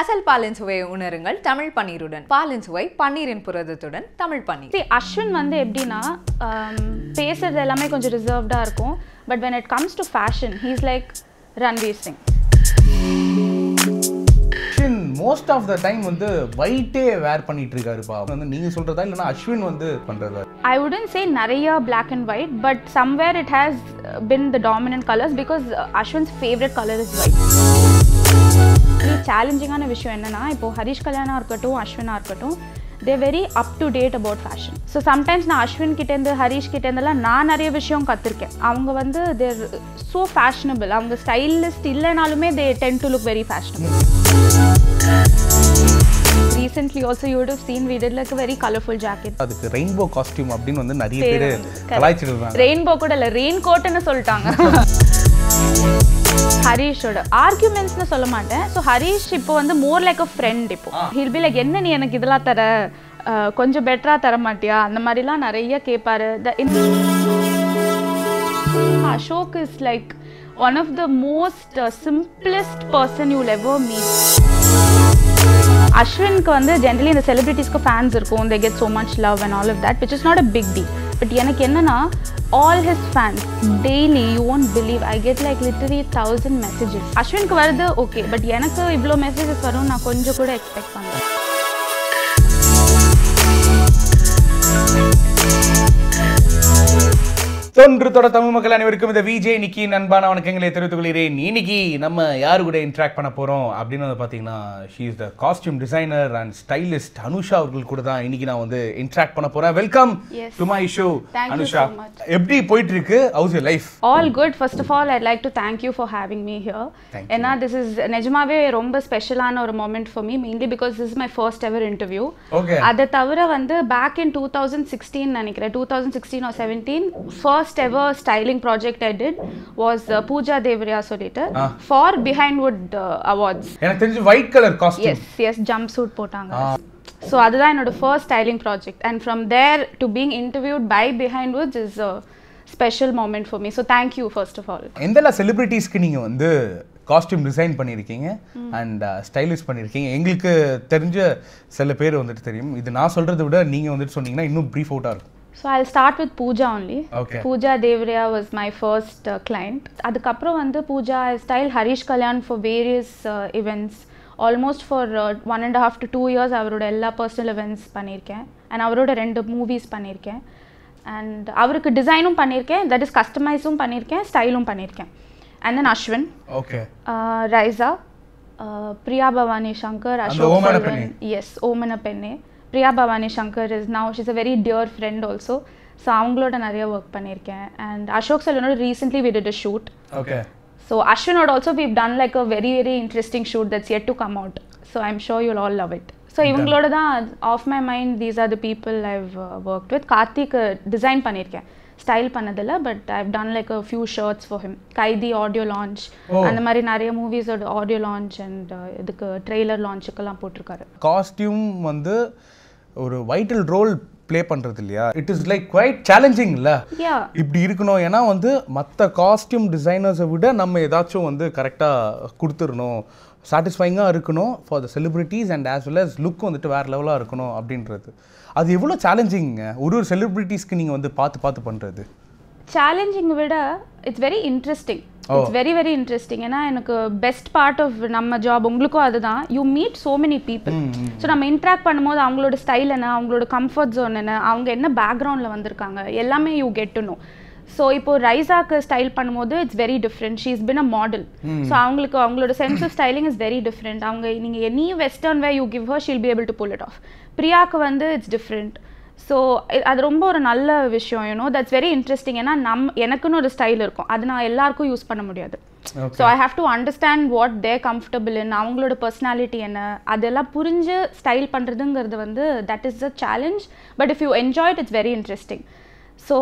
அசல் பாலின் சுவையை உணருங்கள் தமிழ் பன்னீருடன் பாலின் சுவை பன்னீரின் புரதத்துடன் தமிழ் பன்னீர் அஸ்வின் வந்து எப்படின்னா um, பேசுறது எல்லாமே கொஞ்சம் ரிசர்வ்டாக இருக்கும் but when it comes to fashion he's like Ranveer Singh Ashwin most of the time வந்து ஒயிட்டே வேர் பண்ணிட்டு பா வந்து நீங்க சொல்றதா இல்லனா அஸ்வின் வந்து பண்றதா ஐ வுடன் சே நிறைய black and white but somewhere it has been the dominant colours because Ashwin's favourite colour is white mostly சேலஞ்சிங்கான விஷயம் என்னென்னா இப்போது ஹரிஷ் கல்யாணாக இருக்கட்டும் அஸ்வினா இருக்கட்டும் they very up to date about fashion so sometimes நான் அஸ்வின் கிட்டேருந்து ஹரீஷ் கிட்டேருந்தெல்லாம் நான் நிறைய விஷயம் கற்றுருக்கேன் அவங்க வந்து தேர் ஸோ ஃபேஷனபிள் அவங்க ஸ்டைலிஸ்ட் இல்லைனாலுமே they tend to look very fashionable recently also you seen we did like very colourful jacket அதுக்கு ரெயின்போ காஸ்டியூம் அப்படின்னு வந்து நிறைய பேர் கலாய்ச்சிட்டு ரெயின்போ கூட இல்லை ரெயின் கோட்டுன்னு சொல்லிட்டாங்க ஹரீஷோட ஆர்குமெண்ட்ஸ்னு சொல்ல மாட்டேன் ஸோ ஹரீஷ் இப்போ வந்து மோர் லைக் அ ஃப்ரெண்ட் இப்போ ஹில் பி லைக் என்ன நீ எனக்கு இதெல்லாம் தர கொஞ்சம் பெட்டராக தர மாட்டியா அந்த மாதிரிலாம் நிறைய கேட்பாரு the Ashok is like one of the most simplest person you ever meet அஸ்வினுக்கு வந்து ஜென்ரலி இந்த செலிபிரிட்டிஸ்க்கு ஃபேன்ஸ் இருக்கும் they get so much love and all of that which is not a big deal but எனக்கு என்னன்னா all his fans daily you won't believe I get like literally thousand messages அஸ்வின்க்கு வருது okay but எனக்கு இவ்வளோ messages வரும் நான் கொஞ்சம் கூட எக்ஸ்பெக்ட் பண்ணுறேன் தொன்று தொட தமிழ் மக்கள் அனைவருக்கும் இந்த விஜய் நிக்கி நண்பான வணக்கங்களை தெரிவித்துக் கொள்கிறேன் இன்னைக்கு நம்ம யாரு கூட இன்ட்ராக்ட் பண்ண போறோம் அப்படின்னு வந்து பார்த்தீங்கன்னா she is the costume designer and stylist Anusha அவர்கள் கூட தான் இன்னைக்கு நான் வந்து இன்ட்ராக்ட் பண்ண போறேன் welcome to my show Anusha எப்படி போயிட்டு இருக்கு how's you life all good first of all I like to thank you for having me here ஏன்னா திஸ் இஸ் நிஜமாவே ரொம்ப ஸ்பெஷலான ஒரு moment for me mainly because this is my first ever interview அதை தவிர வந்து back in two thousand sixteen நினைக்கிறேன் two thousand sixteen or seventeen first first ever styling project I did was Pooja Devariya சொல்லிட்டு for Behindwoods awards எனக்கு தெரிஞ்சு white colour காஸ்ட் எஸ் எஸ் ஜம்ப் சூட் போட்டாங்க ஸோ ah. அதுதான் என்னோட first styling project and from there to being interviewed by Behindwoods is special moment for me so thank you first of all எந்தெல்லாம் செலிபிரிட்டிஸ்க்கு நீங்கள் வந்து காஸ்டியூம் டிசைன் பண்ணியிருக்கீங்க அண்ட் ஸ்டைலிஷ் uh, பண்ணியிருக்கீங்க எங்களுக்கு தெரிஞ்ச சில பேர் வந்துட்டு தெரியும் இது நான் சொல்கிறத விட நீங்கள் வந்துட்டு சொன்னீங்கன்னா இன்னும் ப்ரீஃப் அவுட்டாக இருக்கும் so I start with Pooja only Pooja Devariya was my first client அதுக்கப்புறம் வந்து Pooja I style Harish Kalyan for various events almost for one and half to two years அவரோட எல்லா பர்சனல் இவெண்ட்ஸ் பண்ணியிருக்கேன் அண்ட் அவரோட ரெண்டு மூவிஸ் பண்ணியிருக்கேன் அண்ட் அவருக்கு டிசைனும் பண்ணியிருக்கேன் தட் இஸ் கஸ்டமைஸும் பண்ணியிருக்கேன் ஸ்டைலும் பண்ணியிருக்கேன் and then Ashwin okay Raiza Priya Bhavani Shankar Ashok எஸ் Omana Penne Priya Bhavani Shankar is now she's a very dear friend also so அவங்களோட நிறைய ஒர்க் பண்ணியிருக்கேன் அண்ட் அசோக் செல்வனோட recently we did a shoot okay so அஸ்வினோட also we done like a very very interesting shoot that's yet to come out so I am sure you'll all love it so இவங்களோட தான் of my mind these are the people I've work with Karthik design பண்ணியிருக்கேன் style பண்ணதில்ல but I've done like a few shirts for him Kaithi audio launch அந்த மாதிரி நிறைய மூவிஸோட audio launch and இதுக்கு trailer லான்ச்சுக்கெல்லாம் போட்டிருக்காரு காஸ்டியூம் வந்து ஒரு வைட்டல் ரோல் ப்ளே பண்ணுறது இல்லையா it is like quite challenging இல்லை இப்படி இருக்கணும் ஏன்னா வந்து மற்ற காஸ்டியூம் டிசைனர்ஸை விட நம்ம ஏதாச்சும் வந்து கரெக்டாக கொடுத்துடணும் சாட்டிஸ்ஃபைங்காக இருக்கணும் for the celebrities and as well as look வந்துட்டு வேறு லெவலாக இருக்கணும் அப்படின்றது அது எவ்வளோ சேலஞ்சிங்க ஒரு ஒரு செலிப்ரிட்டிஸ்க்கு நீங்கள் வந்து பார்த்து பார்த்து பண்ணுறது சேலஞ்சிங் விட it's very interesting it's very very interesting ஏன்னா எனக்கு பெஸ்ட் பார்ட் ஆஃப் நம்ம ஜாப் உங்களுக்கும் அதுதான் you meet so many people so நம்ம இன்ட்ராக்ட் பண்ணும்போது அவங்களோட ஸ்டைல் என்ன அவங்களோட கம்ஃபர்ட் ஜோன் என்ன அவங்க என்ன பேக்ரவுண்டில் வந்திருக்காங்க எல்லாமே you get to know so இப்போ ரைசாக்கு ஸ்டைல் பண்ணும்போது it's very different she is been a model so அவங்களுக்கு அவங்களோட sense of styling is very different அவங்க நீங்கள் any western way you give her she'll be able to pull it off பிரியாவுக்கு வந்து it's different so அது ரொம்ப ஒரு நல்ல விஷயம் யூனோ தட்ஸ் வெரி இன்ட்ரெஸ்டிங் ஏன்னா நம் எனக்குன்னு ஒரு ஸ்டைல் இருக்கும் அது நான் எல்லாருக்கும் யூஸ் பண்ண முடியாது so I have to understand what they comfortable அவங்களோட பர்சனாலிட்டி என்ன அதெல்லாம் புரிஞ்சு ஸ்டைல் பண்ணுறதுங்கிறது வந்து that is a challenge but if you enjoy it it's very interesting so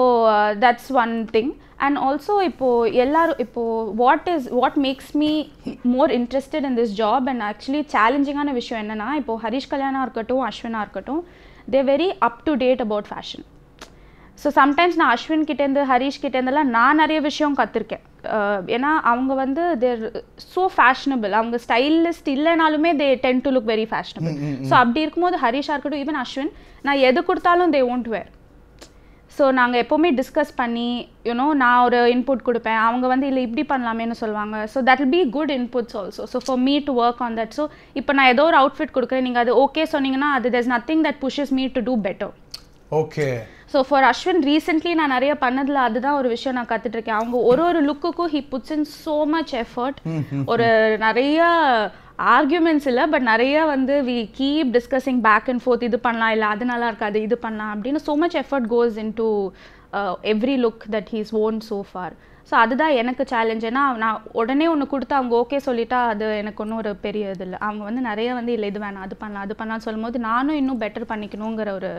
that's one thing and also இப்போது எல்லாரும் இப்போது what is what makes me more interested in this job and actually சேலஞ்சிங்கான விஷயம் என்னென்னா இப்போது ஹரிஷ் கல்யாணாக இருக்கட்டும் அஸ்வினா இருக்கட்டும் they very up to date about fashion so sometimes நான் அஸ்வின் கிட்டேருந்து ஹரீஷ் கிட்டேருந்துலாம் நான் நிறைய விஷயம் கற்றுருக்கேன் ஏன்னா அவங்க வந்து தேர் ஸோ ஃபேஷனபிள் அவங்க ஸ்டைலிஸ்ட் இல்லைனாலுமே they tend to look very fashionable so அப்படி இருக்கும்போது ஹரீஷாக இருக்கட்டும் ஈவன் அஸ்வின் நான் எது கொடுத்தாலும் தே ஓன்ட் வேர் ஸோ நாங்கள் எப்போவுமே டிஸ்கஸ் பண்ணி யூனோ நான் ஒரு இன்புட் கொடுப்பேன் அவங்க வந்து இல்லை இப்படி பண்ணலாமேன்னு சொல்லுவாங்க so that be good inputs also so for me to work on that so இப்போ நான் ஏதோ ஒரு அவுட்ஃபிட் கொடுக்குறேன் நீங்கள் அது ஓகே சொன்னீங்கன்னா அது that's nothing that pushes me to do better okay so for Ashwin recently நான் நிறைய பண்ணதில் அதுதான் ஒரு விஷயம் நான் இருக்கேன் அவங்க ஒரு ஒரு லுக்குக்கும் he puts in so much effort ஒரு நிறைய ஆர்கியூமெண்ட்ஸ் இல்லை பட் நிறைய வந்து we keep discussing back and forth இது பண்ணலாம் இல்லை அது நல்லா இருக்காது இது பண்ணலாம் அப்படின்னு so much effort goes in to every look that he's worn so for so அதுதான் எனக்கு சேலஞ்ச் ஏன்னா நான் உடனே ஒன்று கொடுத்து அவங்க ஓகே சொல்லிட்டா அது எனக்கு ஒன்றும் ஒரு பெரிய இது இல்லை அவங்க வந்து நிறைய வந்து இல்லை இது வேணாம் அது பண்ணலாம் அது பண்ணலாம் சொல்லும் போது நானும் இன்னும் பெட்டர் பண்ணிக்கணுங்கிற ஒரு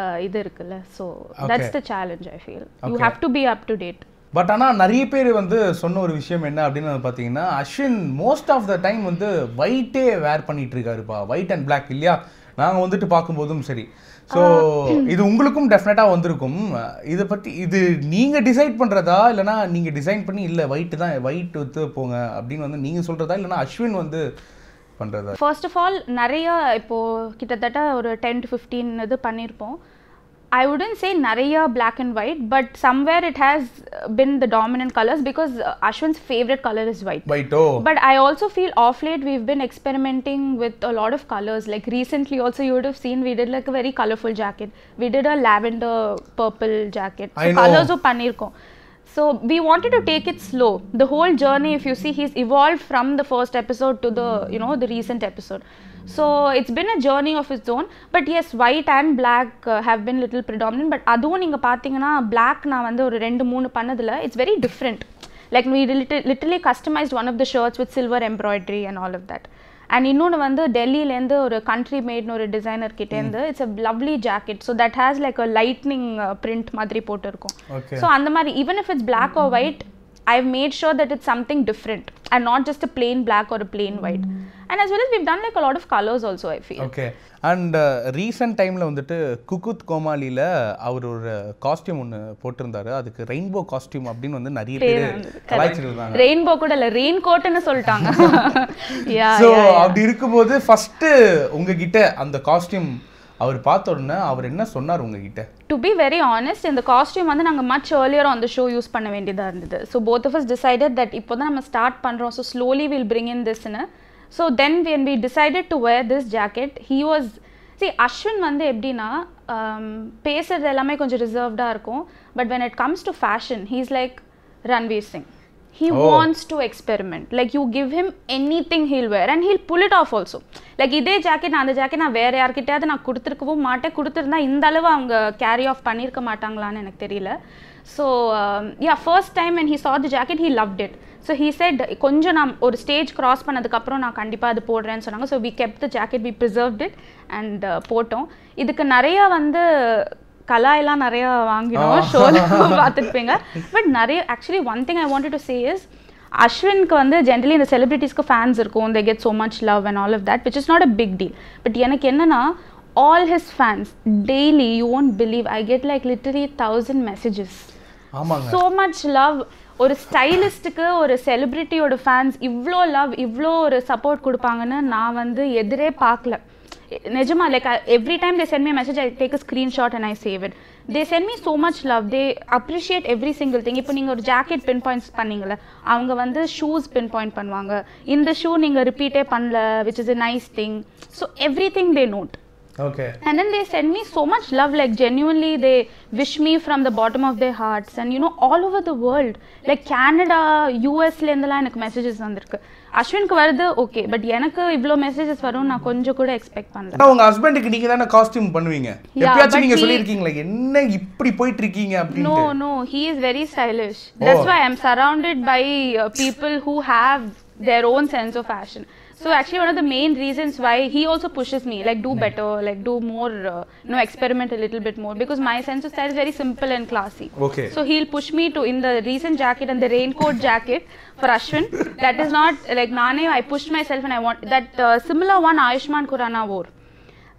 uh, இது இருக்குல்ல so that's the challenge I feel you have to be up to date but ஆனால் நிறைய பேர் வந்து சொன்ன ஒரு விஷயம் என்ன அப்படின்னு பார்த்தீங்கன்னா Ashwin most of the time வந்து ஒயிட்டே வேர் பண்ணிட்டு இருக்காருப்பா ஒயிட் அண்ட் பிளாக் இல்லையா நாங்கள் வந்துட்டு பார்க்கும்போதும் சரி ஸோ இது உங்களுக்கும் டெஃபினட்டாக வந்திருக்கும் இதை பற்றி இது நீங்கள் டிசைட் பண்ணுறதா இல்லைனா நீங்கள் டிசைன் பண்ணி இல்லை ஒயிட்டு தான் ஒயிட் வந்து போங்க அப்படின்னு வந்து நீங்கள் சொல்கிறதா இல்லைனா அஸ்வின் வந்து பண்ணுறதா ஃபர்ஸ்ட் ஆஃப் ஆல் நிறையா இப்போது கிட்டத்தட்ட ஒரு டென் டு ஃபிஃப்டீன் இது பண்ணியிருப்போம் I wouldn't say Naraya black and white, but somewhere it has uh, been the dominant colors because uh, Ashwin's favorite color is white. White, oh. But I also feel off late we've been experimenting with a lot of colors. Like recently, also you would have seen we did like a very colorful jacket. We did a lavender purple jacket. So I know. Colors of paneer ko. So we wanted to take it slow. The whole journey, if you see, he's evolved from the first episode to the you know the recent episode. So, it has been a journey of its own but yes white and black uh, have been little predominant but அதுவும் நீங்கள் பார்த்தீங்கன்னா black நான் வந்து ஒரு ரெண்டு மூணு பண்ணதில் it's very different like we literally customized one of the shirts with silver embroidery and all of that and இன்னொன்று வந்து டெல்லியிலேருந்து ஒரு கண்ட்ரி மேட்னு ஒரு டிசைனர் கிட்டேருந்து it's a lovely jacket so that has like a lightning print மாதிரி போட்டிருக்கும் so அந்த மாதிரி even if it's black or white I've made sure that it's something different and not just a plain black or a plain white. And as well as we've done like a lot of colors also, I feel. Okay. And recent டைமில் வந்துட்டு குகுத் கோமாலியில் அவர் ஒரு costume ஒன்று போட்டிருந்தாரு அதுக்கு rainbow costume அப்படின்னு வந்து நிறைய பேர் கலாய்ச்சிருந்தாங்க ரெயின்போ கூட இல்லை ரெயின் கோட்னு சொல்லிட்டாங்க ஸோ அப்படி இருக்கும்போது ஃபஸ்ட்டு உங்ககிட்ட அந்த காஸ்டியூம் அவர் பார்த்த உடனே அவர் என்ன சொன்னார் உங்ககிட்ட டு பி வெரி ஆனஸ்ட் இந்த காஸ்டியூம் வந்து நாங்கள் மச் ஏர்லியர் அந்த ஷோ யூஸ் பண்ண வேண்டியதாக இருந்தது so both of us decided that இப்போ தான் நம்ம ஸ்டார்ட் பண்ணுறோம் so slowly will bring in திஸ்னு so then when we decided to wear this jacket he was see Ashwin வந்து எப்படின்னா um, பேசுறது எல்லாமே கொஞ்சம் ரிசர்வ்டாக இருக்கும் but when it comes to fashion he is like Ranveer Singh he oh. wants experiment like you give give anything he'll wear and he'll pull it off also like இதே jacket நான் அந்த ஜாக்கெட் நான் வேறு யார்கிட்டயாவது நான் கொடுத்துருக்கவும் மாட்டேன் கொடுத்துருந்தா இந்த அளவு அவங்க கேரி ஆஃப் பண்ணியிருக்க மாட்டாங்களான்னு எனக்கு தெரியல so yeah first time and he saw the jacket he love it so he said கொஞ்சம் நான் ஒரு ஸ்டேஜ் கிராஸ் பண்ணதுக்கப்புறம் நான் கண்டிப்பாக அது போடுறேன்னு சொன்னாங்க so we kept the jacket we preserved it and போட்டோம் இதுக்கு நிறையா வந்து கலாயெல்லாம் நிறையா வாங்கினோம் ஷோல பார்த்துருப்பீங்க பட் நிறைய actually one thing I want to say is அஸ்வின்க்கு வந்து ஜென்ரலி இந்த செலிபிரிட்டிஸ்க்கு ஃபேன்ஸ் இருக்கும் they get so much love and all of that which is not a big deal but எனக்கு என்னன்னா all his fans daily you won't believe I get like literally thousand messages so much love ஒரு ஸ்டைலிஸ்ட்டுக்கு ஒரு செலிப்ரிட்டியோட fans இவ்வளோ love இவ்வளோ ஒரு support கொடுப்பாங்கன்னு நான் வந்து எதிரே பார்க்கல Nejima, like I, every time they send me a message, I take a screenshot and I save it. They sent me so much love they appreciate every single thing இப்போ நீங்கள் ஒரு ஜாக்கெட் பின் points பண்ணீங்கள அவங்க வந்து shoes pin point பண்ணுவாங்க இந்த shoe நீங்கள் ரிப்பீட்டே பண்ணல which is a nice thing so everything they note Okay. And then they send me so much love, like genuinely, they wish me from the bottom of their hearts, and you know, all over the world, like Canada, யூஎஸ்ல இருந்தெல்லாம் எனக்கு messages வந்திருக்கு அஸ்வினுக்கு வருது okay but எனக்கு இவ்வளோ messages வரும் நான் கொஞ்சம் கூட எக்ஸ்பெக்ட் பண்ணல உங்க ஹஸ்பண்டுக்கு நீங்க தானே காஸ்டியூம் பண்ணுவீங்க எப்பயாச்சும் நீங்க சொல்லிருக்கீங்களா என்ன இப்படி போயிட்டு இருக்கீங்க அப்படின்னு no no he is very stylish that's why I am surrounded by people who have their own sense of fashion So actually, one of the main reasons why he also pushes me, like do better, like do more, uh, you know, experiment a little bit more, because my sense of style is very simple and classy. Okay. So he'll push me to in the recent jacket and the raincoat jacket for Ashwin. that is not like Nane. I pushed myself and I want that uh, similar one Ayushman Kurana wore.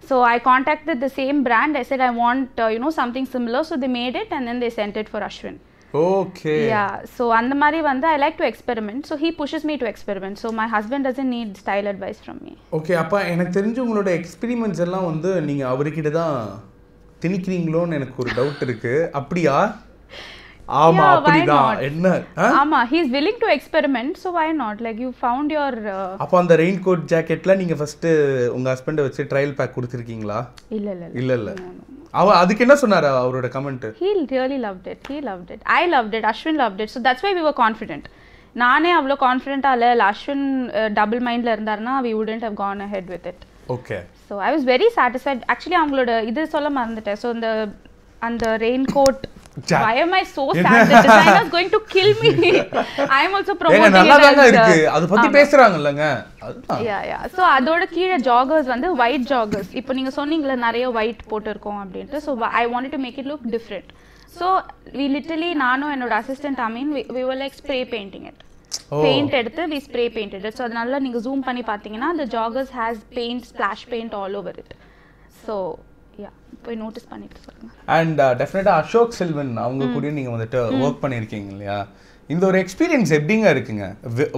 So I contacted the same brand. I said I want uh, you know something similar. So they made it and then they sent it for Ashwin. Okay yeah so அந்த மாதிரி வந்து I like to experiment so he pushes me to experiment so my husband doesn't need style advice from me okay அப்போ எனக்கு தெரிஞ்சு உங்களோட experiments எல்லாம் வந்து நீங்கள் அவர்கிட்ட தான் திணிக்கிறீங்களோன்னு எனக்கு ஒரு டவுட் இருக்குது அப்படியா ஆமா அப்படிதான் என்ன ஆமா he is willing to experiment so why not like you found your uh, அப்ப அந்த ரெயின் கோட் ஜாக்கெட்ல நீங்க ஃபர்ஸ்ட் உங்க ஹஸ்பண்ட வச்சு ட்ரையல் பேக் கொடுத்திருக்கீங்களா இல்ல இல்ல இல்ல இல்ல அவ அதுக்கு என்ன சொன்னாரு அவரோட comment he really loved it he loved it I loved it ashwin loved it so that's why we were confident நானே அவ்வளோ கான்ஃபிடென்ட்டாக இல்லை அஸ்வின் டபுள் மைண்டில் இருந்தாருன்னா we wouldn't have gone ahead with it okay so I was very satisfied actually அவங்களோட இது சொல்ல மறந்துட்டேன் ஸோ இந்த அந்த rain coat Why am I so sad? The designer is going to kill me. I am also promoting it. Yeah அதோட கீழ joggers வந்து ஒயிட் ஜாகர்ஸ். இப்போ நீங்க சொன்னீங்கல நிறைய ஒயிட் போட்டுருக்கோம் அப்படினு. So I make it look different. So we literally நானும் என்னோட assistant Ameen we were like spray painting paint எடுத்து ஸ்ப்ரே பெயிண்டட் இட் அதனால நீங்கள் ஜூம் பண்ணி பார்த்தீங்கன்னா அந்த joggers has paint splash paint all over it yeah போய் நோட்டீஸ் பண்ணிட்டு சொல்லுங்க அண்ட் டெஃபினட்டாக அசோக் செல்வன் அவங்க கூட நீங்க வந்துட்டு ஒர்க் பண்ணியிருக்கீங்க இல்லையா இந்த ஒரு எக்ஸ்பீரியன்ஸ் எப்படிங்க இருக்குங்க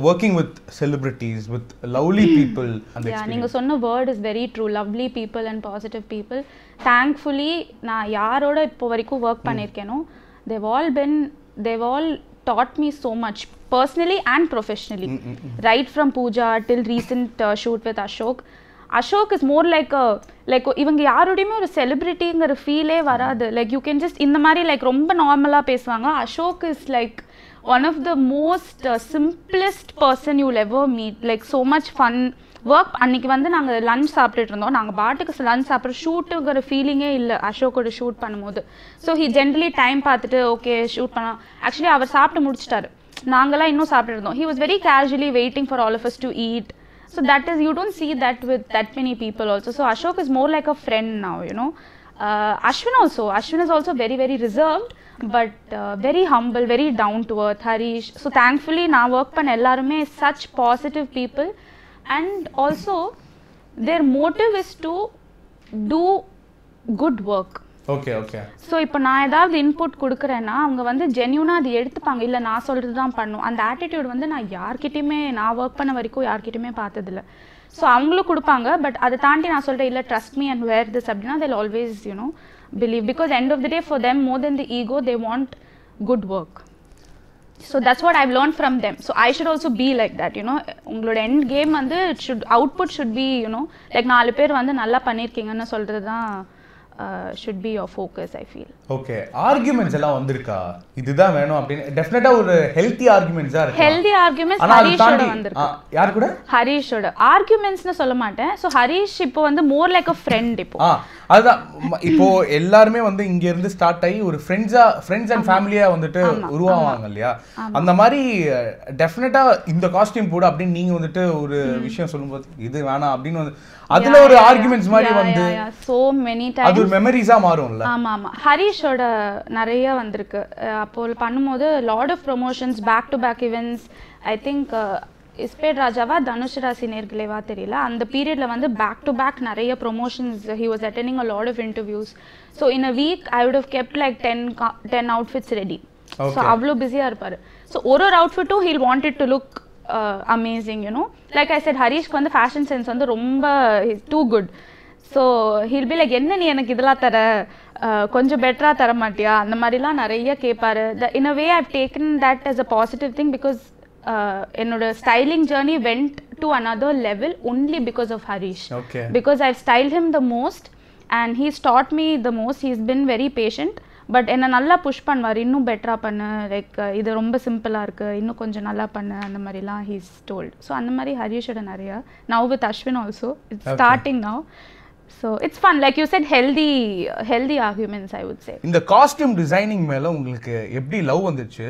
working with celebrities with lovely people நீங்க சொன்ன word is very true lovely people and positive people thankfully நான் யாரோட இப்போ வரைக்கும் ஒர்க் பண்ணிருக்கேனோ they've all been they've all taught me so much personally and professionally mm -hmm. right from puja till recent uh, Ashok is more like like இவங்க யாரோடையுமே ஒரு செலிப்ரிட்டிங்கிற ஃபீலே வராது லைக் யூ கேன் ஜஸ்ட் இந்த மாதிரி லைக் ரொம்ப நார்மலாக பேசுவாங்க Ashok is like one of the most simplest person you ever meet like so much fun work அன்றைக்கி வந்து நாங்கள் லஞ்ச் சாப்பிட்டுட்டு இருந்தோம் நாங்கள் பாட்டுக்கு லஞ்ச் சாப்பிட்ற ஷூட்டுங்கிற ஃபீலிங்கே இல்லை அசோக்கோட ஷூட் பண்ணும்போது ஸோ ஹி ஜென்ரலி டைம் பார்த்துட்டு ஓகே ஷூட் பண்ணலாம் ஆக்சுவலி அவர் சாப்பிட்டு முடிச்சிட்டாரு நாங்களாம் இன்னும் சாப்பிட்டுருந்தோம் he was very casually waiting for all of us to eat So that is, you don't see that with that many people also. So Ashok is more like a friend now, you know. Uh, Ashwin also, Ashwin is also very, very reserved, but uh, very humble, very down to earth, Harish. So thankfully, now work pan ellarume is such positive people and also their motive is to do good work. Okay okay so இப்போ நான் ஏதாவது input கொடுக்குறேன்னா அவங்க வந்து ஜென்யூனாக அது எடுத்துப்பாங்க இல்லை நான் சொல்கிறது தான் பண்ணும் அந்த ஆட்டிடியூட் வந்து நான் யார்கிட்டையுமே நான் ஒர்க் பண்ண வரைக்கும் யார்கிட்டையுமே பார்த்ததில்ல ஸோ அவங்களும் கொடுப்பாங்க பட் அதை தாண்டி நான் சொல்கிறேன் இல்லை trust me and where this அப்படின்னா தில் always you know believe because end of the day for them more than the ego they want good work so that's what I learn from them so I should also be like that you know உங்களோட end game வந்து should output should be you know like நாலு பேர் வந்து நல்லா பண்ணியிருக்கீங்கன்னு சொல்கிறது தான் should be your focus I feel okay arguments எல்லாம் வந்திருக்கா இதுதான் வேணும் அப்படின்னு டெஃபினட்டா ஒரு ஹெல்தி ஆர்குமெண்ட்ஸ் தான் இருக்கு ஹெல்தி ஆர்குமெண்ட்ஸ் ஹரிஷோட வந்திருக்கு யார் கூட ஹரிஷோட ஆர்குமெண்ட்ஸ்னு சொல்ல மாட்டேன் சோ ஹரிஷ் இப்போ வந்து மோர் லைக் அ ஃப்ரெண்ட் இப்போ அதுதான் இப்போ எல்லாருமே வந்து இங்க இருந்து ஸ்டார்ட் ஆகி ஒரு ஃப்ரெண்ட்ஸா ஃப்ரெண்ட்ஸ் அண்ட் ஃபேமிலியா வந்துட்டு உருவாவாங்க இல்லையா அந்த மாதிரி டெஃபினட்டா இந்த காஸ்டியூம் போடு அப்படின்னு நீங்க வந்துட்டு ஒரு விஷயம் சொல்லும்போது இது வேணாம் அப்படின்னு அதுல ஒரு ஆர்குமெண்ட்ஸ் மாதிரி வந்து சோ மெனி டைம்ஸ் மெமரிஸாக மாறும்ல ஆமாம் ஆமாம் ஹரிஷோட நிறைய வந்திருக்கு அப்போ பண்ணும்போது lot of promotions back to back events I think Ispade ராஜாவா தனுஷ் ராசி நேர்களேவா தெரியல அந்த பீரியட்ல வந்து பேக் டு பேக் நிறைய promotions he was attending a lot of interviews so in a week I would have kept like ten ten outfits ready so அவ்வளோ பிஸியாக இருப்பார் ஸோ ஒரு ஒரு அவுட்ஃபிட்டும் he'll wanted to look amazing you know like I said ஹரீஷ்க்கு வந்து fashion sense வந்து ரொம்ப too good so he'll be like என்ன நீ எனக்கு இதெல்லாம் தர கொஞ்சம் பெட்டராக தர மாட்டியா அந்த மாதிரிலாம் நிறைய கேட்பாரு the in a way I've taken that as a positive thing because என்னோட styling journey went to another level only because of Harish because I've style him the most and he taught me the most he's been very patient but என்னை நல்லா push பண்ணுவார் இன்னும் பெட்டராக பண்ணு like இது ரொம்ப சிம்பிளாக இருக்குது இன்னும் கொஞ்சம் நல்லா பண்ணு அந்த மாதிரிலாம் ஹீஸ் டோல்ட் ஸோ அந்த மாதிரி ஹரீஷோட நிறையா now with Ashwin also it's starting now so it's fun like you said healthy healthy arguments I would say இந்த காஸ்டியூம் டிசைனிங் மேலே உங்களுக்கு எப்படி லவ் வந்துச்சு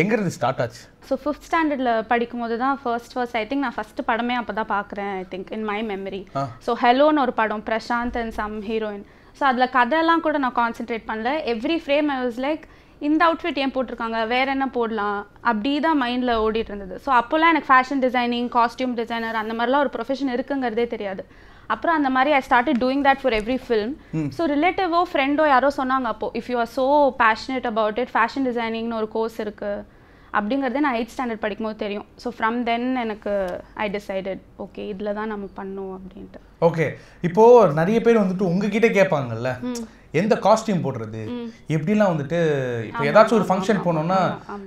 எங்கேருந்து ஸ்டார்ட் ஆச்சு ஸோ ஃபிஃப்த் ஸ்டாண்டர்டில் படிக்கும்போது தான் ஃபர்ஸ்ட் ஃபர்ஸ்ட் ஐ திங்க் நான் ஃபஸ்ட்டு படமே அப்போ தான் பார்க்குறேன் I think in my memory so ஹலோன்னு ஒரு படம் Prashanth and some heroine so அதில் கதையெல்லாம் கூட நான் கான்சென்ட்ரேட் பண்ணல every frame I was like இந்த அவுட்ஃபிட் ஏன் போட்டிருக்காங்க வேற என்ன போடலாம் அப்படி தான் மைண்டில் ஓடிட்டு இருந்தது ஸோ அப்போல்லாம் எனக்கு ஃபேஷன் டிசைனிங் காஸ்டியூம் டிசைனர் அந்த மாதிரிலாம் ஒரு ப்ரொஃபஷன் இருக்குங்கிறதே தெரியாது அப்புறம் அந்த மாதிரி I start doing that for every film so ரிலேட்டிவோ ஃப்ரெண்டோ யாரோ சொன்னாங்க அப்போ if you are so passionate about it fashion டிசைனிங்னு ஒரு கோர்ஸ் இருக்குது அப்படிங்கிறது நான் எயிட் ஸ்டாண்டர்ட் படிக்கும்போது தெரியும் ஸோ ஃப்ரம் தென் எனக்கு ஐ டிசைடட் ஓகே இதில் தான் நம்ம பண்ணுவோம் அப்படின்ட்டு ஓகே இப்போ நிறைய பேர் வந்துட்டு உங்ககிட்ட கேட்பாங்கல்ல எந்த காஸ்டியூம் போடுறது எப்படிலாம் வந்துட்டு இப்போ ஏதாச்சும் ஒரு ஃபங்க்ஷன் போனோம்னா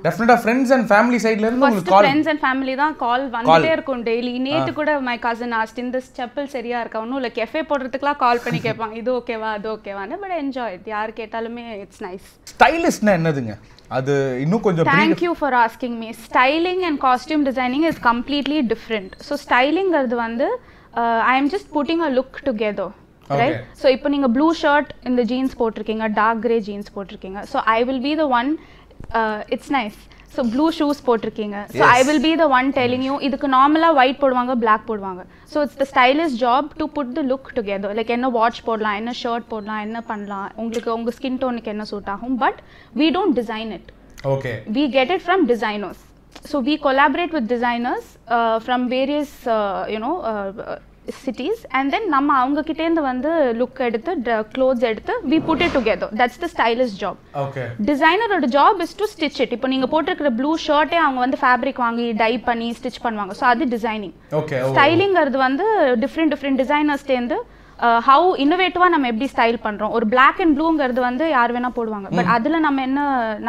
டெஃபினட்டா ஃப்ரெண்ட்ஸ் அண்ட் ஃபேமிலி சைடுல இருந்து உங்களுக்கு கால் ஃப்ரெண்ட்ஸ் அண்ட் ஃபேமிலி தான் கால் வந்துட்டே இருக்கும் டெய்லி நேத்து கூட மை கசின் ஆஸ்ட் இந்த செப்பல் சரியா இருக்கா ஒன்றும் இல்லை கெஃபே போடுறதுக்குலாம் கால் பண்ணி கேட்பாங்க இது ஓகேவா அது ஓகேவா பட் என்ஜாய் யார் கேட்டாலுமே இட்ஸ் நைஸ் ஸ்டைலிஸ்ட்னா என்னதுங்க அது இன்னும் கொஞ்சம் thank you for asking me styling and costume designing is completely different so ஸ்டைலிங்கிறது வந்து I am just putting a look together right so இப்போ நீங்கள் ப்ளூ ஷர்ட் இந்த ஜீன்ஸ் போட்டிருக்கீங்க டார்க் கிரே ஜீன்ஸ் போட்டிருக்கீங்க so I will be the one it's nice so blue shoes போட்டிருக்கீங்க so I will be the one telling you இதுக்கு நார்மலாக white போடுவாங்க black போடுவாங்க so it's the stylist's job to put the look together like என்ன watch போடலாம் என்ன shirt போடலாம் என்ன பண்ணலாம் உங்களுக்கு உங்கள் ஸ்கின் டோனுக்கு என்ன சூட் ஆகும் but we don't design it okay we get it from designers so we collaborate with designers from various you know cities and then நம்ம அவங்ககிட்டேருந்து வந்து லுக் எடுத்து க்ளோத்ஸ் எடுத்து we put it together that's the stylish job டிசைனரோட job is to stitch it இப்போ நீங்க போட்டிருக்கிற blue ஷர்ட்டே அவங்க வந்து ஃபேப்ரிக் வாங்கி டை பண்ணி ஸ்டிச் பண்ணுவாங்க ஸோ அது டிசைனிங் ஸ்டைலிங்கிறது oh. வந்து டிஃப்ரெண்ட் டிஃப்ரெண்ட் டிசைனர்ஸ்டேருந்து ஹவு இன்னோவேட்டிவாக நம்ம எப்படி ஸ்டைல் பண்ணுறோம் ஒரு பிளாக் அண்ட் ப்ளூங்கிறது வந்து யார் வேணால் போடுவாங்க பட் அதில் நம்ம என்ன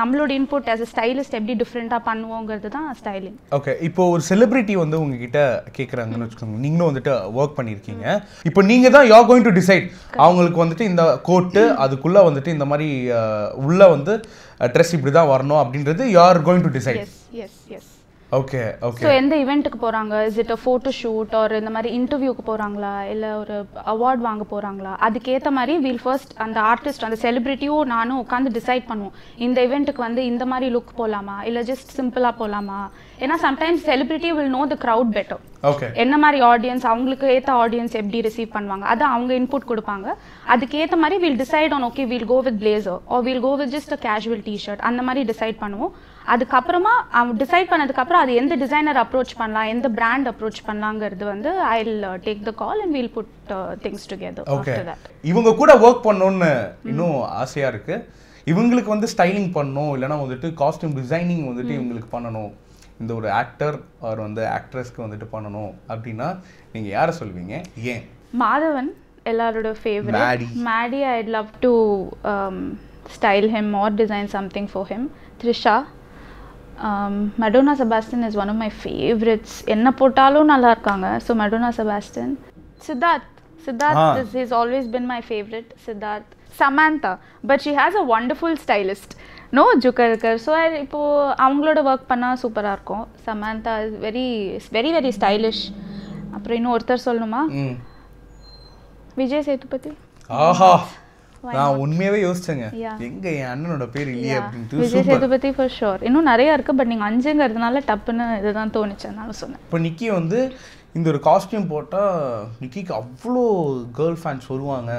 நம்மளோட இன்புட் அஸ் ஸ்டைலிஸ்ட் எப்படி டிஃப்ரெண்ட்டாக பண்ணுவோங்கிறது தான் ஸ்டைலிங் ஓகே இப்போ ஒரு செலிபிரிட்டி வந்து உங்ககிட்ட கேட்குறாங்கன்னு வச்சுக்கோங்க நீங்களும் வந்துட்டு ஒர்க் பண்ணியிருக்கீங்க இப்போ நீங்கள் தான் யோ கோயிங் டு டிசைட் அவங்களுக்கு வந்துட்டு இந்த கோட்டு அதுக்குள்ளே வந்துட்டு இந்த மாதிரி உள்ளே வந்து ட்ரெஸ் இப்படி தான் வரணும் அப்படின்றது you are going to decide yes yes yes okay okay so எந்த இவெண்ட்டுக்கு போகிறாங்க is it a photo shoot or இந்த மாதிரி இன்டர்வியூக்கு போகிறாங்களா இல்லை ஒரு அவார்ட் வாங்க போகிறாங்களா அதுக்கேற்ற மாதிரி வீல் ஃபர்ஸ்ட் அந்த ஆர்டிஸ்ட் அந்த செலிப்ரிட்டியும் நானும் உட்காந்து டிசைட் பண்ணுவோம் இந்த இவெண்ட்டுக்கு வந்து இந்த மாதிரி லுக் போகலாமா இல்லை ஜஸ்ட் சிம்பிளாக போகலாமா ஏன்னா sometimes celebrity will know the crowd better என்ன மாதிரி ஆடியன்ஸ் அவங்களுக்கு ஏத்த ஆடியன்ஸ் எப்படி ரிசீவ் பண்ணுவாங்க அது அவங்க இன்புட் கொடுப்பாங்க அதுக்கு ஏத்த மாதிரி will decide on okay will go with blazer or will go with just casual T shirt அந்த மாதிரி டிசைட் பண்ணுவோம் அதுக்கப்புறமா அவன் டிசைட் பண்ணதுக்கப்புறம் அது எந்த டிசைனர் அப்ரோச் பண்ணலாம் எந்த பிராண்ட் அப்ரோச் பண்ணலாங்கிறது வந்து I will take the call and will put things together okay இவங்க கூட ஒர்க் பண்ணணும்னு இன்னும் ஆசையா இருக்கு இவங்களுக்கு வந்து ஸ்டைலிங் பண்ணணும் இல்லைனா வந்துட்டு காஸ்டியூம் டிசைனிங் வந்துட்டு இவங்களுக்கு பண்ணணும் இந்த ஒரு ஆக்டர் அவர் வந்து ஆக்ட்ரஸ்க்கு வந்துட்டு பண்ணணும் அப்படின்னா நீங்கள் யாரை சொல்வீங்க ஏன் மாதவன் எல்லாரோட favourite Maddy I love to style him or design something for him Trisha Madonna Sebastian is one of my favourites என்ன போட்டாலும் நல்லா இருக்காங்க so Madonna Sebastian Siddharth Siddharth is is always been my favourite Siddharth Samantha but she has a wonderful stylist நோ ஜுக்கர் இருக்கர் ஸோ இப்போது அவங்களோட ஒர்க் பண்ணால் சூப்பராக இருக்கும் Samantha is very very very stylish அப்புறம் இன்னும் ஒருத்தர் சொல்லணுமா விஜய் சேதுபதி ஆஹா நான் உண்மையாவே யோசிச்சேங்க எங்க என் அண்ணனோட பேர் இல்லையே அப்படின்ட்டு விஜய் சேதுபதி ஃபார் ஷோர் இன்னும் நிறைய இருக்கு பட் நீங்க அஞ்சுங்கிறதுனால டப்புன்னு இதுதான் தோணுச்சு அதனால சொன்னேன் இப்போ நிக்கி வந்து இந்த ஒரு காஸ்டியூம் போட்டால் நிக்கிக்கு அவ்வளோ கேர்ள் ஃபேன்ஸ் வருவாங்க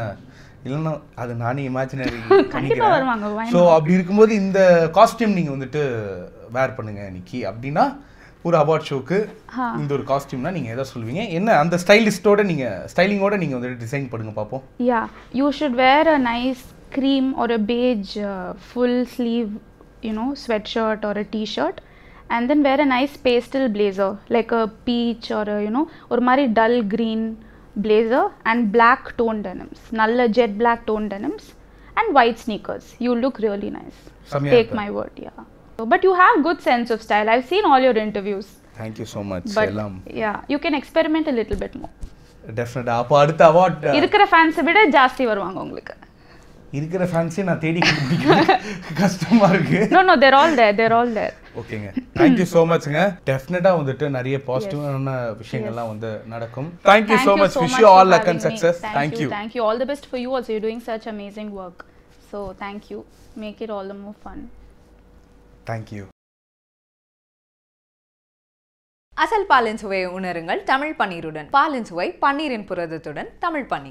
இல்லைன்னா அது நானே இமேஜினரி கண்டிக்கிறேன் ஸோ அப்படி இருக்கும்போது இந்த காஸ்டியூம் நீங்கள் வந்துட்டு வேர் பண்ணுங்க இன்னைக்கு அப்படின்னா ஒரு அவார்ட் ஷோக்கு இந்த ஒரு காஸ்டியூம்னா நீங்கள் எதை சொல்லுவீங்க என்ன அந்த ஸ்டைலிஸ்டோட நீங்கள் ஸ்டைலிங்கோட நீங்கள் வந்துட்டு டிசைன் பண்ணுங்க பார்ப்போம் yeah you should wear a nice cream ஒரு beige full sleeve you know sweatshirt ஒரு T shirt and then wear a nice pastel blazer like a peach ஒரு யூனோ ஒரு மாதிரி dull green blazer and black tone denims, nulla jet black tone denims and white sneakers. You look really nice. Samyata. Take my word, yeah. So, but you have good sense of style. I've seen all your interviews. Thank you so much. But, Selam. yeah, you can experiment a little bit more. டெஃபினட்டா அப்போ அடுத்த award இருக்கிற ஃபேன்ஸை விட ஜாஸ்தி வருவாங்க உங்களுக்கு இருக்கிற ஃபேன்ஸே நான் தேடி கஷ்டமா இருக்கு no no there all there there all there ஓகேங்க தேங்க் யூ ஸோ மச்ங்க डेफिनेटா வந்துட்டு நிறைய பாசிட்டிவான விஷயங்கள்லாம் வந்து நடக்கும் thank you so much wish you all luck and success thank you thank you all the best for you also you doing such amazing work so thank you make it all the more fun thank you அசல் பாலின் சுவையை உணருங்கள் தமிழ் பன்னீருடன் பாலின் சுவை பன்னீரின் புரதத்துடன் தமிழ் பன்னீர்